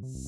Thank you.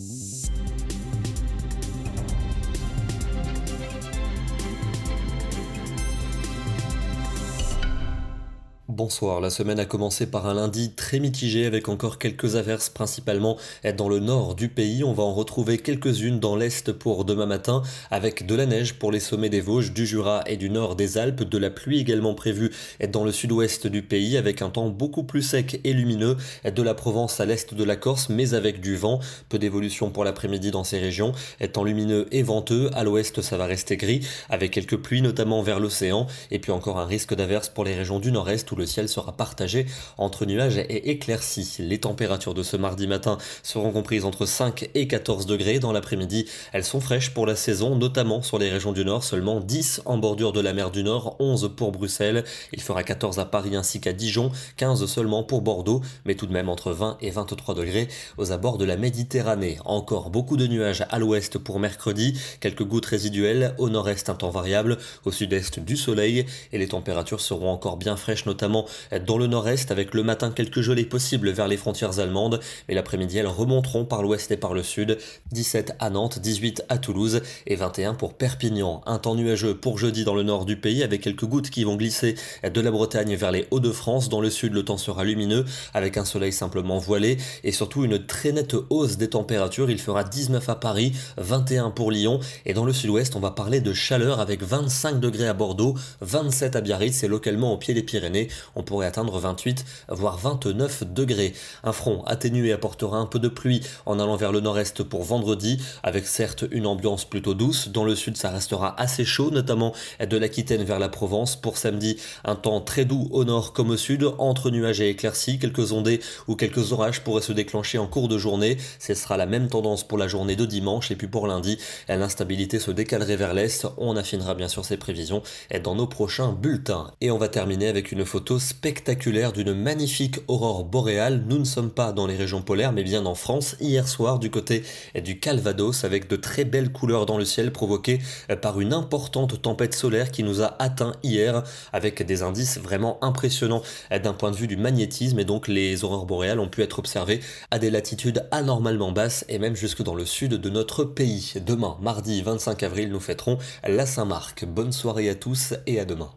Bonsoir, la semaine a commencé par un lundi très mitigé avec encore quelques averses principalement dans le nord du pays. On va en retrouver quelques-unes dans l'est pour demain matin avec de la neige pour les sommets des Vosges, du Jura et du nord des Alpes, de la pluie également prévue dans le sud-ouest du pays avec un temps beaucoup plus sec et lumineux de la Provence à l'est de la Corse mais avec du vent, peu d'évolution pour l'après-midi dans ces régions, temps lumineux et venteux, à l'ouest ça va rester gris avec quelques pluies notamment vers l'océan et puis encore un risque d'averses pour les régions du nord-est où le ciel sera partagé entre nuages et éclaircies. Les températures de ce mardi matin seront comprises entre 5 et 14 degrés. Dans l'après-midi, elles sont fraîches pour la saison, notamment sur les régions du Nord, seulement 10 en bordure de la mer du Nord, 11 pour Bruxelles. Il fera 14 à Paris ainsi qu'à Dijon, 15 seulement pour Bordeaux, mais tout de même entre 20 et 23 degrés aux abords de la Méditerranée. Encore beaucoup de nuages à l'ouest pour mercredi, quelques gouttes résiduelles, au nord-est un temps variable, au sud-est du soleil, et les températures seront encore bien fraîches, notamment euh, dans le nord-est, avec le matin quelques gelées possibles vers les frontières allemandes, mais l'après-midi elles remonteront par l'ouest et par le sud, 17 à Nantes, 18 à Toulouse et 21 pour Perpignan. Un temps nuageux pour jeudi dans le nord du pays, avec quelques gouttes qui vont glisser de la Bretagne vers les Hauts-de-France. Dans le sud, le temps sera lumineux, avec un soleil simplement voilé, et surtout une très nette hausse des températures. Il fera 19 à Paris, 21 pour Lyon, et dans le sud-ouest, on va parler de chaleur avec 25 degrés à Bordeaux, 27 à Biarritz et localement au pied des Pyrénées, on pourrait atteindre 28 voire 29 degrés. Un front atténué apportera un peu de pluie en allant vers le nord-est pour vendredi, avec certes une ambiance plutôt douce. Dans le sud, ça restera assez chaud, notamment de l'Aquitaine vers la Provence. Pour samedi, un temps très doux au nord comme au sud, entre nuages et éclaircies, quelques ondées ou quelques orages pourraient se déclencher en cours de journée. Ce sera la même tendance pour la journée de dimanche et puis pour lundi, l'instabilité se décalerait vers l'est. On affinera bien sûr ces prévisions dans nos prochains bulletins. Et on va terminer avec une photo spectaculaire d'une magnifique aurore boréale. Nous ne sommes pas dans les régions polaires, mais bien en France, hier soir, du côté du Calvados, avec de très belles couleurs dans le ciel provoquées euh, par une importante tempête solaire qui nous a atteint hier, avec des indices vraiment impressionnants euh, d'un point de vue du magnétisme. Et donc, les aurores boréales ont pu être observées à des latitudes anormalement basses et même jusque dans le sud de notre pays. Demain, mardi 25 avril, nous fêterons la Saint-Marc. Bonne soirée à tous et à demain.